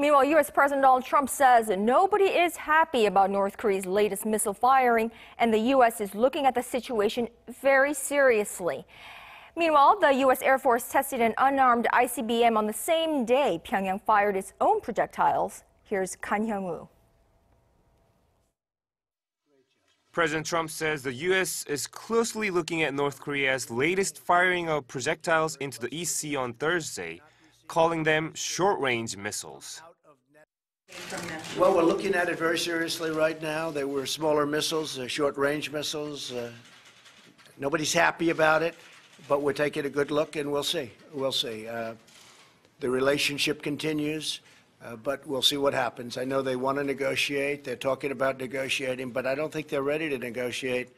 Meanwhile, U.S. President Donald Trump says nobody is happy about North Korea's latest missile firing, and the U.S. is looking at the situation very seriously. Meanwhile, the U.S. Air Force tested an unarmed ICBM on the same day Pyongyang fired its own projectiles. Here's Kan Hyung-woo. President Trump says the U.S. is closely looking at North Korea's latest firing of projectiles into the East Sea on Thursday, calling them short-range missiles. Well, we're looking at it very seriously right now. They were smaller missiles, uh, short-range missiles. Uh, nobody's happy about it, but we're taking a good look, and we'll see. We'll see. Uh, the relationship continues, uh, but we'll see what happens. I know they want to negotiate. They're talking about negotiating, but I don't think they're ready to negotiate.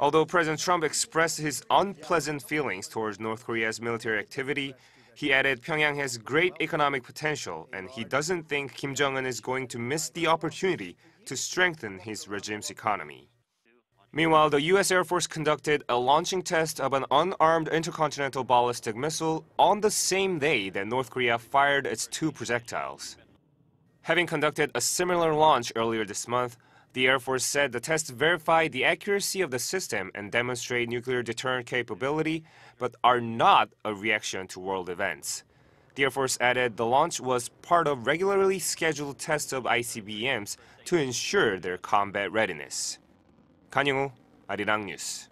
Although President Trump expressed his unpleasant feelings towards North Korea's military activity, he added Pyongyang has great economic potential, and he doesn't think Kim Jong-un is going to miss the opportunity to strengthen his regime's economy. Meanwhile, the U.S. Air Force conducted a launching test of an unarmed intercontinental ballistic missile on the same day that North Korea fired its two projectiles. Having conducted a similar launch earlier this month, the Air Force said the test verified the accuracy of the system and demonstrate nuclear deterrent capability, but are not a reaction to world events. The Air Force added the launch was part of regularly scheduled tests of ICBMs to ensure their combat readiness. 강영우, Arirang News.